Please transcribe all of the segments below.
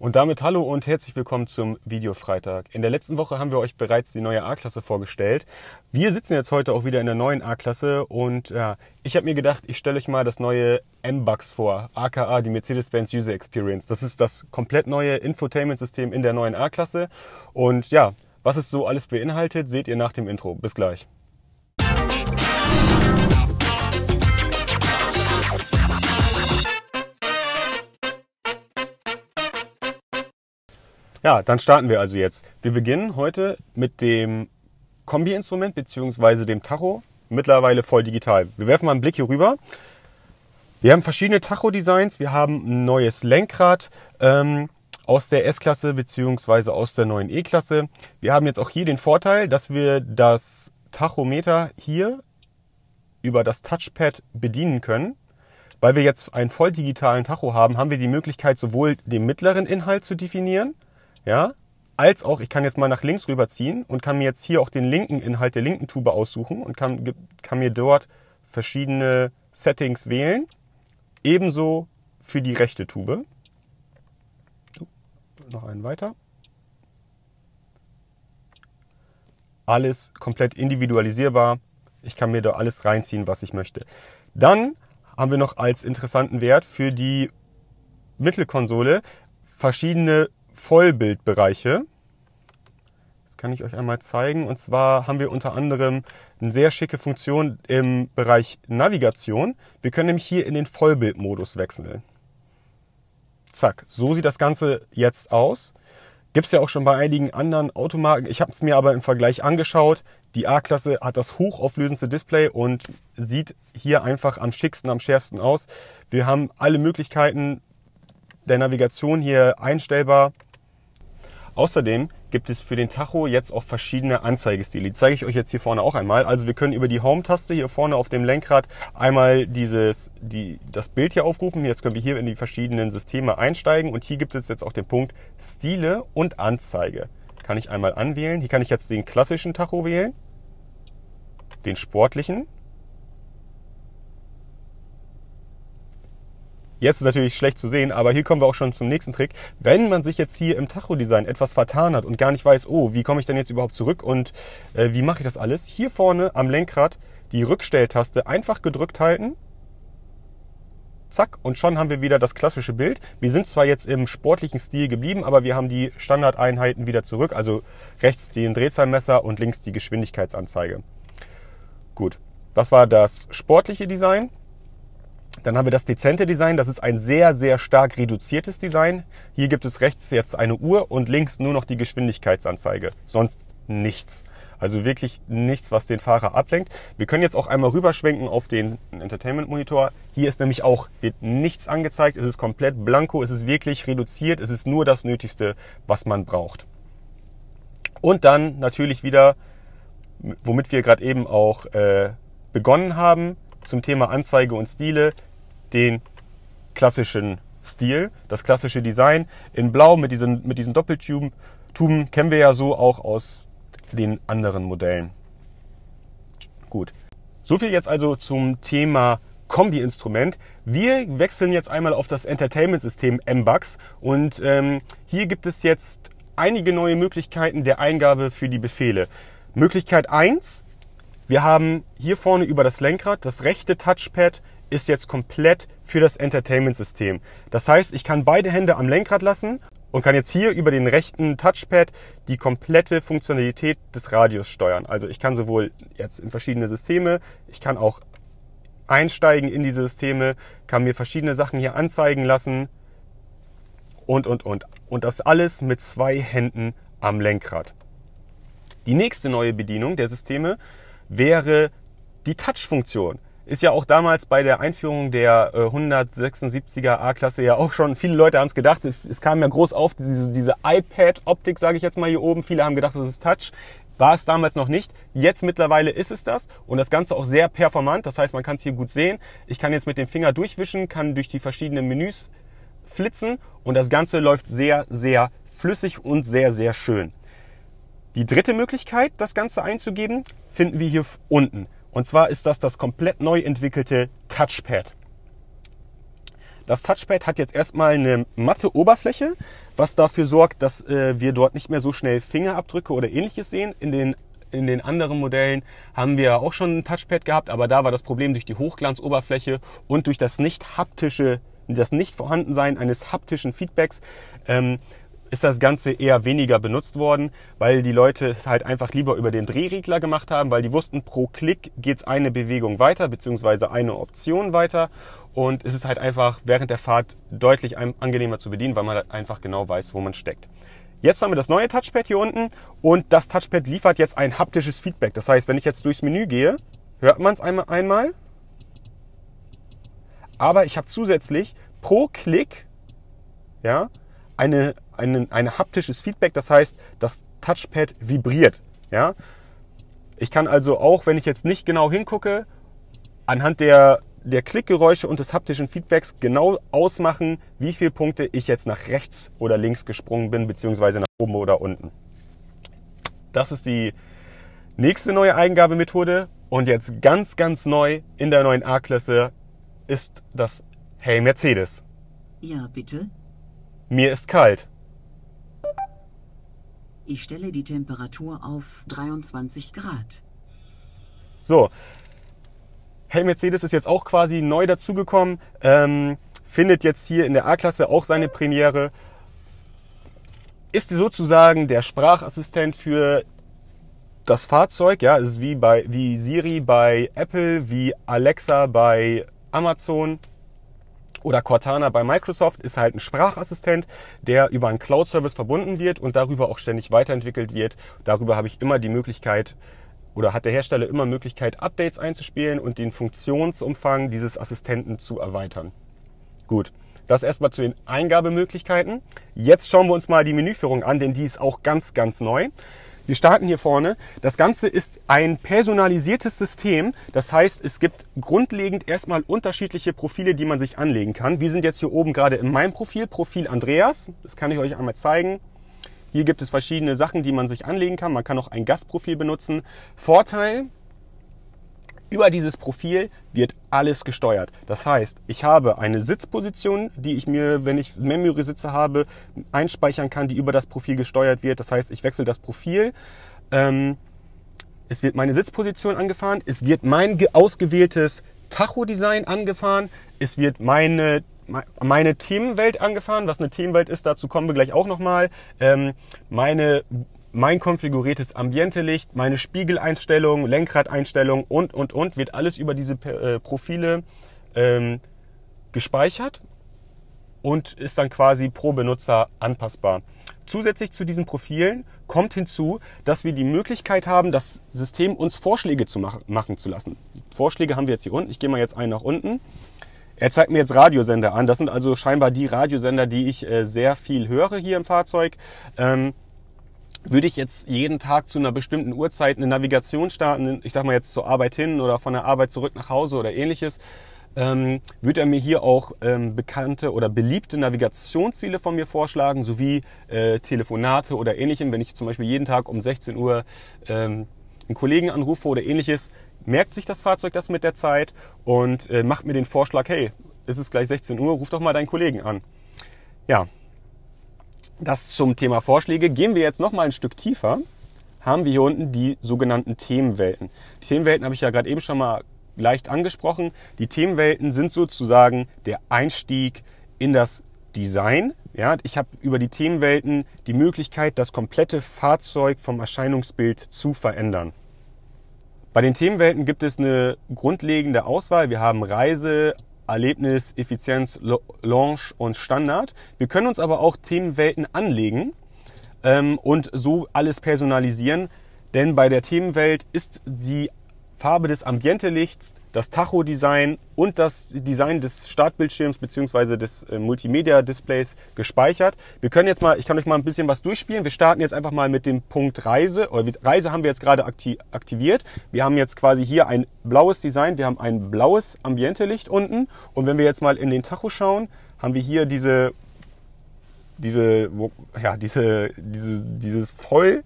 Und damit hallo und herzlich willkommen zum Videofreitag. In der letzten Woche haben wir euch bereits die neue A-Klasse vorgestellt. Wir sitzen jetzt heute auch wieder in der neuen A-Klasse und ja, ich habe mir gedacht, ich stelle euch mal das neue m bugs vor, aka die Mercedes-Benz User Experience. Das ist das komplett neue Infotainment-System in der neuen A-Klasse. Und ja, was es so alles beinhaltet, seht ihr nach dem Intro. Bis gleich. Ja, dann starten wir also jetzt. Wir beginnen heute mit dem Kombi-Instrument beziehungsweise dem Tacho, mittlerweile voll digital. Wir werfen mal einen Blick hier rüber. Wir haben verschiedene Tacho-Designs, wir haben ein neues Lenkrad ähm, aus der S-Klasse beziehungsweise aus der neuen E-Klasse. Wir haben jetzt auch hier den Vorteil, dass wir das Tachometer hier über das Touchpad bedienen können. Weil wir jetzt einen voll digitalen Tacho haben, haben wir die Möglichkeit, sowohl den mittleren Inhalt zu definieren, ja, als auch, ich kann jetzt mal nach links rüberziehen und kann mir jetzt hier auch den linken Inhalt der linken Tube aussuchen und kann, kann mir dort verschiedene Settings wählen. Ebenso für die rechte Tube. Noch einen weiter. Alles komplett individualisierbar. Ich kann mir da alles reinziehen, was ich möchte. Dann haben wir noch als interessanten Wert für die Mittelkonsole verschiedene Vollbildbereiche. Das kann ich euch einmal zeigen. Und zwar haben wir unter anderem eine sehr schicke Funktion im Bereich Navigation. Wir können nämlich hier in den Vollbildmodus wechseln. Zack, so sieht das Ganze jetzt aus. Gibt es ja auch schon bei einigen anderen Automarken. Ich habe es mir aber im Vergleich angeschaut. Die A-Klasse hat das hochauflösendste Display und sieht hier einfach am schicksten, am schärfsten aus. Wir haben alle Möglichkeiten, der Navigation hier einstellbar. Außerdem gibt es für den Tacho jetzt auch verschiedene Anzeigestile. Die zeige ich euch jetzt hier vorne auch einmal. Also wir können über die Home-Taste hier vorne auf dem Lenkrad einmal dieses, die, das Bild hier aufrufen. Jetzt können wir hier in die verschiedenen Systeme einsteigen und hier gibt es jetzt auch den Punkt Stile und Anzeige. Kann ich einmal anwählen. Hier kann ich jetzt den klassischen Tacho wählen, den sportlichen Jetzt ist natürlich schlecht zu sehen, aber hier kommen wir auch schon zum nächsten Trick. Wenn man sich jetzt hier im Tacho-Design etwas vertan hat und gar nicht weiß, oh, wie komme ich denn jetzt überhaupt zurück und äh, wie mache ich das alles? Hier vorne am Lenkrad die Rückstelltaste einfach gedrückt halten zack, und schon haben wir wieder das klassische Bild. Wir sind zwar jetzt im sportlichen Stil geblieben, aber wir haben die Standardeinheiten wieder zurück, also rechts den Drehzahlmesser und links die Geschwindigkeitsanzeige. Gut, das war das sportliche Design. Dann haben wir das dezente Design. Das ist ein sehr, sehr stark reduziertes Design. Hier gibt es rechts jetzt eine Uhr und links nur noch die Geschwindigkeitsanzeige. Sonst nichts. Also wirklich nichts, was den Fahrer ablenkt. Wir können jetzt auch einmal rüberschwenken auf den Entertainment Monitor. Hier ist nämlich auch, wird nichts angezeigt. Es ist komplett blanko. Es ist wirklich reduziert. Es ist nur das Nötigste, was man braucht. Und dann natürlich wieder, womit wir gerade eben auch äh, begonnen haben, zum Thema Anzeige und Stile den klassischen Stil, das klassische Design in Blau mit diesen, mit diesen Doppeltuben kennen wir ja so auch aus den anderen Modellen. Gut. So viel jetzt also zum Thema Kombi-Instrument. Wir wechseln jetzt einmal auf das Entertainment-System m MBUX und ähm, hier gibt es jetzt einige neue Möglichkeiten der Eingabe für die Befehle. Möglichkeit 1, wir haben hier vorne über das Lenkrad das rechte Touchpad ist jetzt komplett für das Entertainment-System. Das heißt, ich kann beide Hände am Lenkrad lassen und kann jetzt hier über den rechten Touchpad die komplette Funktionalität des Radios steuern. Also ich kann sowohl jetzt in verschiedene Systeme, ich kann auch einsteigen in diese Systeme, kann mir verschiedene Sachen hier anzeigen lassen und, und, und. Und das alles mit zwei Händen am Lenkrad. Die nächste neue Bedienung der Systeme wäre die Touch-Funktion. Ist ja auch damals bei der Einführung der 176er äh, A-Klasse ja auch schon, viele Leute haben es gedacht, es kam ja groß auf, diese, diese iPad-Optik, sage ich jetzt mal hier oben. Viele haben gedacht, das ist Touch. War es damals noch nicht. Jetzt mittlerweile ist es das und das Ganze auch sehr performant. Das heißt, man kann es hier gut sehen. Ich kann jetzt mit dem Finger durchwischen, kann durch die verschiedenen Menüs flitzen und das Ganze läuft sehr, sehr flüssig und sehr, sehr schön. Die dritte Möglichkeit, das Ganze einzugeben, finden wir hier unten. Und zwar ist das das komplett neu entwickelte Touchpad. Das Touchpad hat jetzt erstmal eine matte Oberfläche, was dafür sorgt, dass äh, wir dort nicht mehr so schnell Fingerabdrücke oder ähnliches sehen. In den, in den anderen Modellen haben wir auch schon ein Touchpad gehabt, aber da war das Problem durch die Hochglanzoberfläche und durch das nicht haptische das nicht Vorhandensein eines haptischen Feedbacks ähm, ist das Ganze eher weniger benutzt worden, weil die Leute es halt einfach lieber über den Drehregler gemacht haben, weil die wussten, pro Klick geht's eine Bewegung weiter, beziehungsweise eine Option weiter. Und es ist halt einfach während der Fahrt deutlich angenehmer zu bedienen, weil man halt einfach genau weiß, wo man steckt. Jetzt haben wir das neue Touchpad hier unten und das Touchpad liefert jetzt ein haptisches Feedback. Das heißt, wenn ich jetzt durchs Menü gehe, hört man es einmal, einmal. Aber ich habe zusätzlich pro Klick ja, eine, eine, ein haptisches Feedback, das heißt, das Touchpad vibriert. Ja? Ich kann also auch, wenn ich jetzt nicht genau hingucke, anhand der, der Klickgeräusche und des haptischen Feedbacks genau ausmachen, wie viele Punkte ich jetzt nach rechts oder links gesprungen bin, beziehungsweise nach oben oder unten. Das ist die nächste neue Eingabemethode. Und jetzt ganz, ganz neu in der neuen A-Klasse ist das Hey Mercedes. Ja, bitte. Mir ist kalt. Ich stelle die Temperatur auf 23 Grad. So. Hey Mercedes ist jetzt auch quasi neu dazugekommen. Ähm, findet jetzt hier in der A-Klasse auch seine Premiere. Ist sozusagen der Sprachassistent für das Fahrzeug. Ja, ist wie bei wie Siri bei Apple, wie Alexa bei Amazon. Oder Cortana bei Microsoft ist halt ein Sprachassistent, der über einen Cloud-Service verbunden wird und darüber auch ständig weiterentwickelt wird. Darüber habe ich immer die Möglichkeit, oder hat der Hersteller immer Möglichkeit, Updates einzuspielen und den Funktionsumfang dieses Assistenten zu erweitern. Gut, das erstmal zu den Eingabemöglichkeiten. Jetzt schauen wir uns mal die Menüführung an, denn die ist auch ganz, ganz neu. Wir starten hier vorne. Das Ganze ist ein personalisiertes System. Das heißt, es gibt grundlegend erstmal unterschiedliche Profile, die man sich anlegen kann. Wir sind jetzt hier oben gerade in meinem Profil, Profil Andreas. Das kann ich euch einmal zeigen. Hier gibt es verschiedene Sachen, die man sich anlegen kann. Man kann auch ein Gastprofil benutzen. Vorteil, über dieses Profil wird alles gesteuert. Das heißt, ich habe eine Sitzposition, die ich mir, wenn ich Memory-Sitze habe, einspeichern kann, die über das Profil gesteuert wird. Das heißt, ich wechsle das Profil. Ähm, es wird meine Sitzposition angefahren. Es wird mein ausgewähltes Tacho-Design angefahren. Es wird meine meine Themenwelt angefahren. Was eine Themenwelt ist, dazu kommen wir gleich auch nochmal. Ähm, meine mein konfiguriertes Ambientelicht, meine Spiegeleinstellung, Lenkradeinstellung und, und, und, wird alles über diese äh, Profile ähm, gespeichert und ist dann quasi pro Benutzer anpassbar. Zusätzlich zu diesen Profilen kommt hinzu, dass wir die Möglichkeit haben, das System uns Vorschläge zu machen, machen zu lassen. Vorschläge haben wir jetzt hier unten. Ich gehe mal jetzt einen nach unten. Er zeigt mir jetzt Radiosender an. Das sind also scheinbar die Radiosender, die ich äh, sehr viel höre hier im Fahrzeug. Ähm, würde ich jetzt jeden Tag zu einer bestimmten Uhrzeit eine Navigation starten, ich sag mal jetzt zur Arbeit hin oder von der Arbeit zurück nach Hause oder ähnliches, ähm, wird er mir hier auch ähm, bekannte oder beliebte Navigationsziele von mir vorschlagen, sowie äh, Telefonate oder ähnlichem. Wenn ich zum Beispiel jeden Tag um 16 Uhr ähm, einen Kollegen anrufe oder ähnliches, merkt sich das Fahrzeug das mit der Zeit und äh, macht mir den Vorschlag, hey, es ist gleich 16 Uhr, ruf doch mal deinen Kollegen an. Ja, das zum Thema Vorschläge. Gehen wir jetzt noch mal ein Stück tiefer. Haben wir hier unten die sogenannten Themenwelten. Die Themenwelten habe ich ja gerade eben schon mal leicht angesprochen. Die Themenwelten sind sozusagen der Einstieg in das Design. Ja, ich habe über die Themenwelten die Möglichkeit, das komplette Fahrzeug vom Erscheinungsbild zu verändern. Bei den Themenwelten gibt es eine grundlegende Auswahl. Wir haben Reise, Erlebnis, Effizienz, Launch und Standard. Wir können uns aber auch Themenwelten anlegen ähm, und so alles personalisieren, denn bei der Themenwelt ist die Farbe des Ambientelichts, das Tacho-Design und das Design des Startbildschirms bzw. des äh, Multimedia-Displays gespeichert. Wir können jetzt mal, ich kann euch mal ein bisschen was durchspielen. Wir starten jetzt einfach mal mit dem Punkt Reise. Oder Reise haben wir jetzt gerade aktiviert. Wir haben jetzt quasi hier ein blaues Design, wir haben ein blaues Ambientelicht unten. Und wenn wir jetzt mal in den Tacho schauen, haben wir hier diese, diese, ja, diese, diese, dieses voll,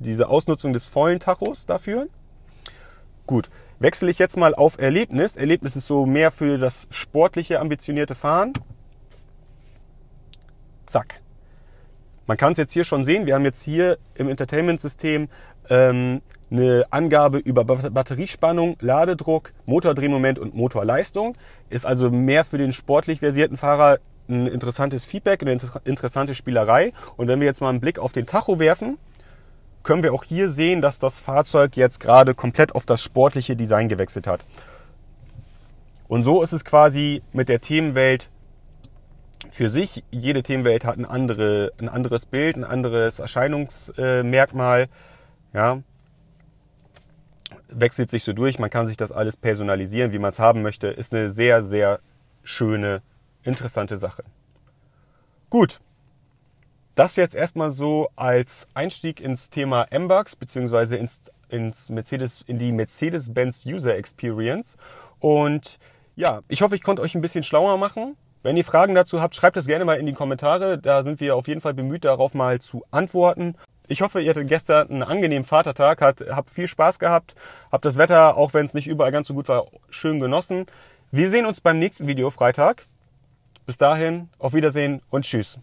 diese Ausnutzung des vollen Tachos dafür. Gut, wechsle ich jetzt mal auf Erlebnis. Erlebnis ist so mehr für das sportliche, ambitionierte Fahren. Zack. Man kann es jetzt hier schon sehen. Wir haben jetzt hier im Entertainment-System ähm, eine Angabe über Batteriespannung, Ladedruck, Motordrehmoment und Motorleistung. Ist also mehr für den sportlich versierten Fahrer ein interessantes Feedback, eine interessante Spielerei. Und wenn wir jetzt mal einen Blick auf den Tacho werfen, können wir auch hier sehen, dass das Fahrzeug jetzt gerade komplett auf das sportliche Design gewechselt hat. Und so ist es quasi mit der Themenwelt für sich. Jede Themenwelt hat ein, andere, ein anderes Bild, ein anderes Erscheinungsmerkmal. Ja. Wechselt sich so durch. Man kann sich das alles personalisieren, wie man es haben möchte. Ist eine sehr, sehr schöne, interessante Sache. Gut, das jetzt erstmal so als Einstieg ins Thema M-Bugs bzw. Ins, ins Mercedes, in die Mercedes-Benz User Experience. Und ja, ich hoffe, ich konnte euch ein bisschen schlauer machen. Wenn ihr Fragen dazu habt, schreibt es gerne mal in die Kommentare. Da sind wir auf jeden Fall bemüht, darauf mal zu antworten. Ich hoffe, ihr hattet gestern einen angenehmen Vatertag, hat, habt viel Spaß gehabt, habt das Wetter, auch wenn es nicht überall ganz so gut war, schön genossen. Wir sehen uns beim nächsten Video Freitag. Bis dahin, auf Wiedersehen und tschüss.